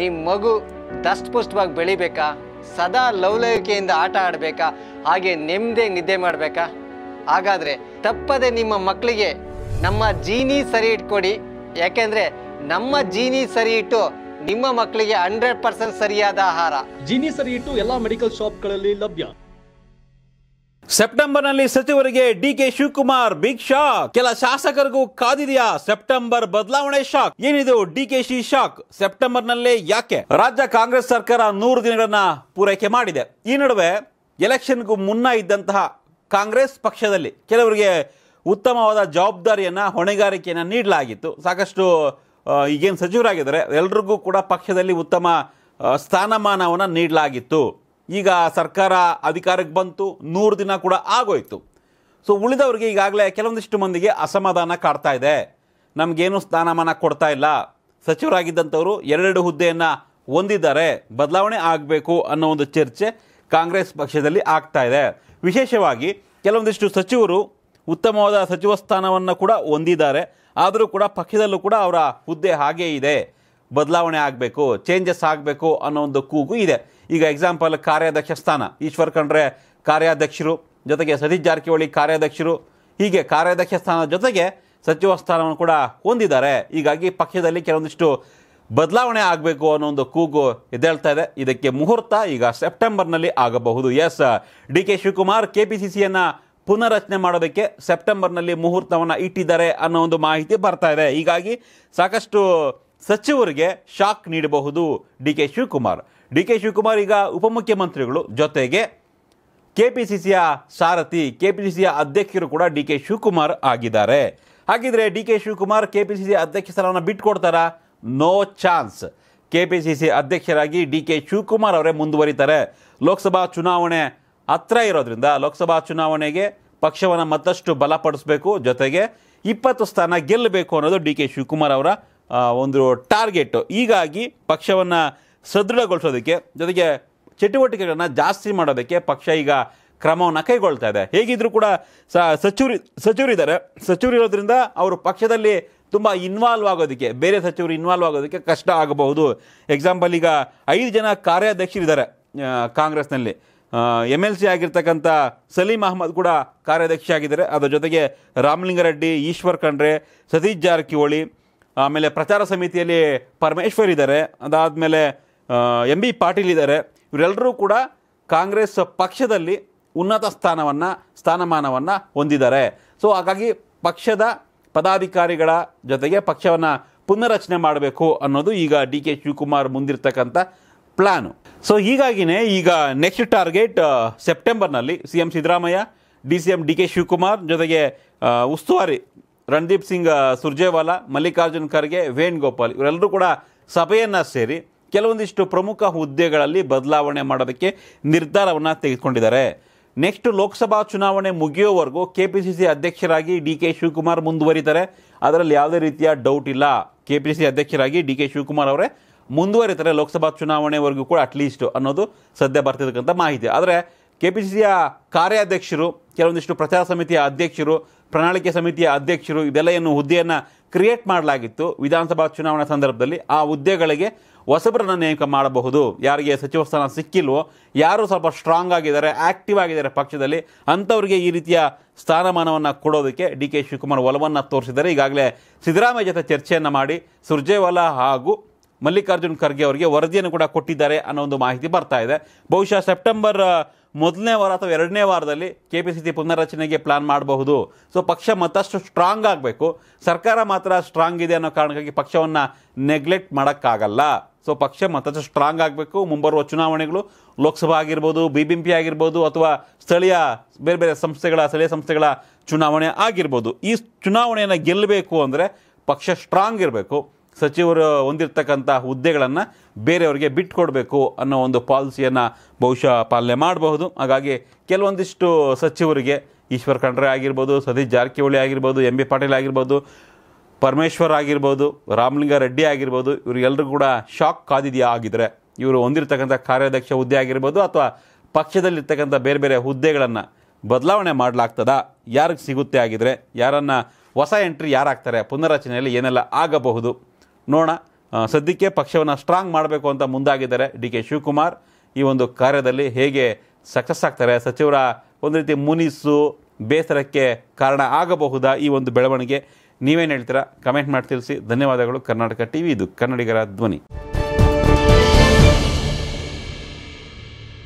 ನಿಮ್ಮ ಮಗು ದಷ್ಟಪುಷ್ಟವಾಗಿ ಬೆಳಿಬೇಕಾ ಸದಾ ಲವಲವಿಕೆಯಿಂದ ಆಟ ಆಡಬೇಕಾ ಹಾಗೆ ನೆಮ್ಮದಿ ನಿದ್ದೆ ಮಾಡಬೇಕಾ ಹಾಗಾದರೆ ತಪ್ಪದೆ ನಿಮ್ಮ ಮಕ್ಕಳಿಗೆ ನಮ್ಮ ಜೀನಿ ಸರಿ ಇಟ್ಕೊಡಿ ಯಾಕೆಂದರೆ ನಮ್ಮ ಜೀನಿ ಸರಿ ಇಟ್ಟು ನಿಮ್ಮ ಮಕ್ಕಳಿಗೆ ಹಂಡ್ರೆಡ್ ಪರ್ಸೆಂಟ್ ಸರಿಯಾದ ಆಹಾರ ಜೀನಿ ಸರಿ ಇಟ್ಟು ಎಲ್ಲ ಮೆಡಿಕಲ್ ಶಾಪ್ಗಳಲ್ಲಿ ಲಭ್ಯ ಸೆಪ್ಟೆಂಬರ್ನಲ್ಲಿ ಸಚಿವರಿಗೆ ಕೆ ಶಿವಕುಮಾರ್ ಬಿಗ್ ಶಾಕ್ ಕೆಲ ಶಾಸಕರಿಗೂ ಕಾದಿದೆಯಾ ಸೆಪ್ಟೆಂಬರ್ ಬದಲಾವಣೆ ಶಾಕ್ ಏನಿದು ಶಿ ಶಾಕ್ ಸೆಪ್ಟೆಂಬರ್ನಲ್ಲಿ ಯಾಕೆ ರಾಜ್ಯ ಕಾಂಗ್ರೆಸ್ ಸರ್ಕಾರ ನೂರು ದಿನಗಳನ್ನ ಪೂರೈಕೆ ಮಾಡಿದೆ ಈ ನಡುವೆ ಎಲೆಕ್ಷನ್ಗೂ ಮುನ್ನ ಇದ್ದಂತಹ ಕಾಂಗ್ರೆಸ್ ಪಕ್ಷದಲ್ಲಿ ಕೆಲವರಿಗೆ ಉತ್ತಮವಾದ ಜವಾಬ್ದಾರಿಯನ್ನ ಹೊಣೆಗಾರಿಕೆಯನ್ನ ನೀಡಲಾಗಿತ್ತು ಸಾಕಷ್ಟು ಈಗೇನು ಸಚಿವರಾಗಿದ್ದಾರೆ ಎಲ್ರಿಗೂ ಕೂಡ ಪಕ್ಷದಲ್ಲಿ ಉತ್ತಮ ಸ್ಥಾನಮಾನವನ್ನು ನೀಡಲಾಗಿತ್ತು ಈಗ ಸರ್ಕಾರ ಅಧಿಕಾರಕ್ಕೆ ಬಂತು ನೂರು ದಿನ ಕೂಡ ಆಗೋಯಿತು ಸೊ ಉಳಿದವರಿಗೆ ಈಗಾಗಲೇ ಕೆಲವೊಂದಿಷ್ಟು ಮಂದಿಗೆ ಅಸಮಾಧಾನ ಕಾಡ್ತಾ ಇದೆ ನಮಗೇನು ಸ್ಥಾನಮಾನ ಕೊಡ್ತಾ ಇಲ್ಲ ಸಚಿವರಾಗಿದ್ದಂಥವರು ಎರಡೆರಡು ಹುದ್ದೆಯನ್ನು ಹೊಂದಿದ್ದಾರೆ ಬದಲಾವಣೆ ಆಗಬೇಕು ಅನ್ನೋ ಒಂದು ಚರ್ಚೆ ಕಾಂಗ್ರೆಸ್ ಪಕ್ಷದಲ್ಲಿ ಆಗ್ತಾ ಇದೆ ವಿಶೇಷವಾಗಿ ಕೆಲವೊಂದಿಷ್ಟು ಸಚಿವರು ಉತ್ತಮವಾದ ಸಚಿವ ಸ್ಥಾನವನ್ನು ಕೂಡ ಹೊಂದಿದ್ದಾರೆ ಆದರೂ ಕೂಡ ಪಕ್ಷದಲ್ಲೂ ಕೂಡ ಅವರ ಹುದ್ದೆ ಹಾಗೇ ಇದೆ ಬದಲಾವಣೆ ಆಗಬೇಕು ಚೇಂಜಸ್ ಆಗಬೇಕು ಅನ್ನೋ ಒಂದು ಕೂಗು ಇದೆ ಈಗ ಎಕ್ಸಾಂಪಲ್ ಕಾರ್ಯಾಧ್ಯಕ್ಷ ಸ್ಥಾನ ಈಶ್ವರ್ ಖಂಡ್ರೆ ಕಾರ್ಯಾಧ್ಯಕ್ಷರು ಜೊತೆಗೆ ಸತೀಶ್ ಜಾರಕಿಹೊಳಿ ಕಾರ್ಯಾಧ್ಯಕ್ಷರು ಹೀಗೆ ಕಾರ್ಯಾಧ್ಯಕ್ಷ ಸ್ಥಾನದ ಜೊತೆಗೆ ಸಚಿವ ಸ್ಥಾನವನ್ನು ಕೂಡ ಹೊಂದಿದ್ದಾರೆ ಹೀಗಾಗಿ ಪಕ್ಷದಲ್ಲಿ ಕೆಲವೊಂದಿಷ್ಟು ಬದಲಾವಣೆ ಆಗಬೇಕು ಅನ್ನೋ ಒಂದು ಕೂಗು ಎದ್ದೇಳ್ತಾ ಇದೆ ಇದಕ್ಕೆ ಮುಹೂರ್ತ ಈಗ ಸೆಪ್ಟೆಂಬರ್ನಲ್ಲಿ ಆಗಬಹುದು yes D K Shivakumar K P C ಸಿಯನ್ನು ಪುನರ್ರಚನೆ ಮಾಡೋದಕ್ಕೆ ಸೆಪ್ಟೆಂಬರ್ನಲ್ಲಿ ಮುಹೂರ್ತವನ್ನು ಇಟ್ಟಿದ್ದಾರೆ ಅನ್ನೋ ಒಂದು ಮಾಹಿತಿ ಬರ್ತಾ ಇದೆ ಹೀಗಾಗಿ ಸಾಕಷ್ಟು ಸಚಿವರಿಗೆ ಶಾಕ್ ನೀಡಬಹುದು D K Shivakumar D K Shivakumar ಈಗ ಉಪಮುಖ್ಯಮಂತ್ರಿಗಳು ಜೊತೆಗೆ ಕೆ ಪಿ ಸಿ ಸಿಯ ಸಾರಥಿ ಕೆ ಪಿ ಸಿ ಸಿಯ ಅಧ್ಯಕ್ಷರು ಕೂಡ ಡಿ ಕೆ ಶಿವಕುಮಾರ್ ಆಗಿದ್ದಾರೆ ಹಾಗಿದ್ರೆ D K Shivakumar K P C C ಅಧ್ಯಕ್ಷ ಸ್ಥಾನವನ್ನು ಬಿಟ್ಕೊಡ್ತಾರಾ no chance K P C C ಅಧ್ಯಕ್ಷರಾಗಿ ಡಿ ಕೆ ಶಿವಕುಮಾರ್ ಅವರೇ ಮುಂದುವರಿತಾರೆ ಲೋಕಸಭಾ ಚುನಾವಣೆ ಹತ್ರ ಇರೋದ್ರಿಂದ ಲೋಕಸಭಾ ಚುನಾವಣೆಗೆ ಪಕ್ಷವನ್ನು ಮತ್ತಷ್ಟು ಬಲಪಡಿಸಬೇಕು ಜೊತೆಗೆ ಇಪ್ಪತ್ತು ಸ್ಥಾನ ಗೆಲ್ಲಬೇಕು ಅನ್ನೋದು ಡಿ ಕೆ ಶಿವಕುಮಾರ್ ಅವರ ಒಂದು ಟಾರ್ಗೆಟ್ ಹೀಗಾಗಿ ಪಕ್ಷವನ್ನು ಸದೃಢಗೊಳಿಸೋದಕ್ಕೆ ಜೊತೆಗೆ ಚಟುವಟಿಕೆಗಳನ್ನು ಜಾಸ್ತಿ ಮಾಡೋದಕ್ಕೆ ಪಕ್ಷ ಈಗ ಕ್ರಮವನ್ನು ಕೈಗೊಳ್ತಾ ಇದೆ ಹೇಗಿದ್ದರೂ ಕೂಡ ಸ ಸಚಿವರು ಸಚಿವರಿದ್ದಾರೆ ಇರೋದ್ರಿಂದ ಅವರು ಪಕ್ಷದಲ್ಲಿ ತುಂಬ ಇನ್ವಾಲ್ವ್ ಆಗೋದಕ್ಕೆ ಬೇರೆ ಸಚಿವರು ಇನ್ವಾಲ್ವ್ ಆಗೋದಕ್ಕೆ ಕಷ್ಟ ಆಗಬಹುದು ಎಕ್ಸಾಂಪಲ್ ಈಗ ಐದು ಜನ ಕಾರ್ಯಾಧ್ಯಕ್ಷರಿದ್ದಾರೆ ಕಾಂಗ್ರೆಸ್ನಲ್ಲಿ ಎಮ್ ಎಲ್ ಸಿ ಆಗಿರ್ತಕ್ಕಂಥ ಸಲೀಂ ಅಹಮದ್ ಕೂಡ ಕಾರ್ಯಾಧ್ಯಕ್ಷ ಆಗಿದ್ದಾರೆ ಅದರ ಜೊತೆಗೆ ರಾಮಲಿಂಗಾರೆಡ್ಡಿ ಈಶ್ವರ್ ಖಂಡ್ರೆ ಸತೀಶ್ ಜಾರಕಿಹೊಳಿ ಆಮೇಲೆ ಪ್ರಚಾರ ಸಮಿತಿಯಲ್ಲಿ ಪರಮೇಶ್ವರ್ ಇದ್ದಾರೆ ಅದಾದಮೇಲೆ ಎಂ ಬಿ ಪಾಟೀಲ್ ಇದ್ದಾರೆ ಇವರೆಲ್ಲರೂ ಕೂಡ ಕಾಂಗ್ರೆಸ್ ಪಕ್ಷದಲ್ಲಿ ಉನ್ನತ ಸ್ಥಾನವನ್ನು ಸ್ಥಾನಮಾನವನ್ನು ಹೊಂದಿದ್ದಾರೆ ಸೊ ಹಾಗಾಗಿ ಪಕ್ಷದ ಪದಾಧಿಕಾರಿಗಳ ಜೊತೆಗೆ ಪಕ್ಷವನ್ನು ಪುನರ್ರಚನೆ ಮಾಡಬೇಕು ಅನ್ನೋದು ಈಗ ಡಿ ಕೆ ಶಿವಕುಮಾರ್ ಮುಂದಿರ್ತಕ್ಕಂಥ ಪ್ಲ್ಯಾನು ಸೊ ಹೀಗಾಗಿಯೇ ಈಗ ನೆಕ್ಸ್ಟ್ ಟಾರ್ಗೆಟ್ ಸೆಪ್ಟೆಂಬರ್ನಲ್ಲಿ C M Siddaramaiah D C M D K Shivakumar ಜೊತೆಗೆ ಉಸ್ತುವಾರಿ ರಣದೀಪ್ ಸಿಂಗ್ ಸುರ್ಜೇವಾಲಾ ಮಲ್ಲಿಕಾರ್ಜುನ್ ಖರ್ಗೆ ವೇಣುಗೋಪಾಲ್ ಇವರೆಲ್ಲರೂ ಕೂಡ ಸಭೆಯನ್ನು ಸೇರಿ ಕೆಲವೊಂದಿಷ್ಟು ಪ್ರಮುಖ ಹುದ್ದೆಗಳಲ್ಲಿ ಬದಲಾವಣೆ ಮಾಡೋದಕ್ಕೆ ನಿರ್ಧಾರವನ್ನು ತೆಗೆದುಕೊಂಡಿದ್ದಾರೆ ನೆಕ್ಸ್ಟ್ ಲೋಕಸಭಾ ಚುನಾವಣೆ ಮುಗಿಯೋವರೆಗೂ ಕೆ ಪಿ ಸಿ ಸಿ ಅಧ್ಯಕ್ಷರಾಗಿ ಡಿ ಕೆ ಶಿವಕುಮಾರ್ ಮುಂದುವರಿತಾರೆ ಅದರಲ್ಲಿ ಯಾವುದೇ ರೀತಿಯ ಡೌಟ್ ಇಲ್ಲ ಕೆ ಪಿ ಸಿ ಅಧ್ಯಕ್ಷರಾಗಿ ಡಿ ಕೆ ಶಿವಕುಮಾರ್ ಅವರೇ ಮುಂದುವರಿತಾರೆ ಲೋಕಸಭಾ ಚುನಾವಣೆವರೆಗೂ ಕೂಡ ಅಟ್ಲೀಸ್ಟ್ ಅನ್ನೋದು ಸದ್ಯ ಬರ್ತಿರ್ತಕ್ಕಂಥ ಮಾಹಿತಿ ಆದರೆ ಕೆ ಪಿ ಸಿ ಸಿಯ ಕಾರ್ಯಾಧ್ಯಕ್ಷರು ಕೆಲವೊಂದಿಷ್ಟು ಪ್ರಚಾರ ಸಮಿತಿಯ ಅಧ್ಯಕ್ಷರು ಪ್ರಣಾಳಿಕೆ ಸಮಿತಿಯ ಅಧ್ಯಕ್ಷರು ಇದೆಲ್ಲ ಏನು ಹುದ್ದೆಯನ್ನು ಕ್ರಿಯೇಟ್ ಮಾಡಲಾಗಿತ್ತು ವಿಧಾನಸಭಾ ಚುನಾವಣಾ ಸಂದರ್ಭದಲ್ಲಿ ಆ ಹುದ್ದೆಗಳಿಗೆ ಹೊಸಬರನ್ನು ನೇಮಕ ಮಾಡಬಹುದು ಯಾರಿಗೆ ಸಚಿವ ಸ್ಥಾನ ಸಿಕ್ಕಿಲ್ವೋ ಯಾರು ಸ್ವಲ್ಪ ಸ್ಟ್ರಾಂಗ್ ಆಗಿದ್ದಾರೆ ಆ್ಯಕ್ಟಿವ್ ಆಗಿದ್ದಾರೆ ಪಕ್ಷದಲ್ಲಿ ಅಂಥವ್ರಿಗೆ ಈ ರೀತಿಯ ಸ್ಥಾನಮಾನವನ್ನು ಕೊಡೋದಕ್ಕೆ ಡಿ ಕೆ ಶಿವಕುಮಾರ್ ಒಲವನ್ನು ತೋರಿಸಿದ್ದಾರೆ ಈಗಾಗಲೇ ಸಿದ್ದರಾಮಯ್ಯ ಜೊತೆ ಚರ್ಚೆಯನ್ನು ಮಾಡಿ ಸುರ್ಜೇವಾಲಾ ಹಾಗೂ ಮಲ್ಲಿಕಾರ್ಜುನ್ ಖರ್ಗೆ ಅವರಿಗೆ ವರದಿಯನ್ನು ಕೂಡ ಕೊಟ್ಟಿದ್ದಾರೆ ಅನ್ನೋ ಒಂದು ಮಾಹಿತಿ ಬರ್ತಾ ಇದೆ ಬಹುಶಃ ಸೆಪ್ಟೆಂಬರ್ ಮೊದಲನೇ ವಾರ ಅಥವಾ ಎರಡನೇ ವಾರದಲ್ಲಿ ಕೆ ಪಿ ಸಿ ಸಿ ಪುನರ್ರಚನೆಗೆ ಪ್ಲಾನ್ ಮಾಡಬಹುದು ಸೊ ಪಕ್ಷ ಮತ್ತಷ್ಟು ಸ್ಟ್ರಾಂಗ್ ಆಗಬೇಕು ಸರ್ಕಾರ ಮಾತ್ರ ಸ್ಟ್ರಾಂಗ್ ಇದೆ ಅನ್ನೋ ಕಾರಣಕ್ಕಾಗಿ ಪಕ್ಷವನ್ನು ನೆಗ್ಲೆಕ್ಟ್ ಮಾಡೋಕ್ಕಾಗಲ್ಲ ಸೊ ಪಕ್ಷ ಮತ್ತಷ್ಟು ಸ್ಟ್ರಾಂಗ್ ಆಗಬೇಕು ಮುಂಬರುವ ಚುನಾವಣೆಗಳು ಲೋಕಸಭಾ ಆಗಿರ್ಬೋದು ಬಿ ಬಿ ಎಂ ಪಿ ಆಗಿರ್ಬೋದು ಅಥವಾ ಸ್ಥಳೀಯ ಬೇರೆ ಬೇರೆ ಸಂಸ್ಥೆಗಳ ಸ್ಥಳೀಯ ಸಂಸ್ಥೆಗಳ ಚುನಾವಣೆ ಆಗಿರ್ಬೋದು ಈ ಚುನಾವಣೆಯನ್ನು ಗೆಲ್ಲಬೇಕು ಅಂದರೆ ಪಕ್ಷ ಸ್ಟ್ರಾಂಗ್ ಇರಬೇಕು ಸಚಿವರು ಹೊಂದಿರತಕ್ಕಂಥ ಹುದ್ದೆಗಳನ್ನು ಬೇರೆಯವರಿಗೆ ಬಿಟ್ಟುಕೊಡ್ಬೇಕು ಅನ್ನೋ ಒಂದು ಪಾಲಿಸಿಯನ್ನು ಬಹುಶಃ ಪಾಲನೆ ಮಾಡಬಹುದು ಹಾಗಾಗಿ ಕೆಲವೊಂದಿಷ್ಟು ಸಚಿವರಿಗೆ ಈಶ್ವರ್ ಖಂಡ್ರೆ ಆಗಿರ್ಬೋದು ಸತೀಶ್ ಜಾರಕಿಹೊಳಿ ಆಗಿರ್ಬೋದು ಎಂ ಬಿ ಪಾಟೀಲ್ ಆಗಿರ್ಬೋದು ಪರಮೇಶ್ವರ್ ಆಗಿರ್ಬೋದು ರಾಮಲಿಂಗ ರೆಡ್ಡಿ ಆಗಿರ್ಬೋದು ಇವರಿಗೆಲ್ಲರೂ ಕೂಡ ಶಾಕ್ ಕಾದಿದೆಯಾ ಆಗಿದ್ರೆ ಇವರು ಹೊಂದಿರತಕ್ಕಂಥ ಕಾರ್ಯಾಧ್ಯಕ್ಷ ಹುದ್ದೆ ಆಗಿರ್ಬೋದು ಅಥವಾ ಪಕ್ಷದಲ್ಲಿರ್ತಕ್ಕಂಥ ಬೇರೆ ಬೇರೆ ಹುದ್ದೆಗಳನ್ನು ಬದಲಾವಣೆ ಮಾಡಲಾಗ್ತದ ಯಾರಿಗೆ ಸಿಗುತ್ತೆ ಆಗಿದ್ರೆ ಯಾರನ್ನು ಹೊಸ ಎಂಟ್ರಿ ಯಾರಾಗ್ತಾರೆ ಪುನರಚನೆಯಲ್ಲಿ ಏನೆಲ್ಲ ಆಗಬಹುದು ನೋಡೋಣ ಸದ್ಯಕ್ಕೆ ಪಕ್ಷವನ್ನು ಸ್ಟ್ರಾಂಗ್ ಮಾಡಬೇಕು ಅಂತ ಮುಂದಾಗಿದ್ದಾರೆ ಡಿ ಕೆ ಶಿವಕುಮಾರ್ ಈ ಒಂದು ಕಾರ್ಯದಲ್ಲಿ ಹೇಗೆ ಸಕ್ಸಸ್ ಆಗ್ತಾರೆ ಸಚಿವರ ಒಂದು ರೀತಿ ಮುನಿಸು ಬೇಸರಕ್ಕೆ ಕಾರಣ ಆಗಬಹುದಾ ಈ ಒಂದು ಬೆಳವಣಿಗೆ ನೀವೇನು ಹೇಳ್ತೀರಾ ಕಮೆಂಟ್ ಮಾಡಿ ತಿಳಿಸಿ ಧನ್ಯವಾದಗಳು ಕರ್ನಾಟಕ ಟಿ ವಿ ಇದು ಕನ್ನಡಿಗರ ಧ್ವನಿ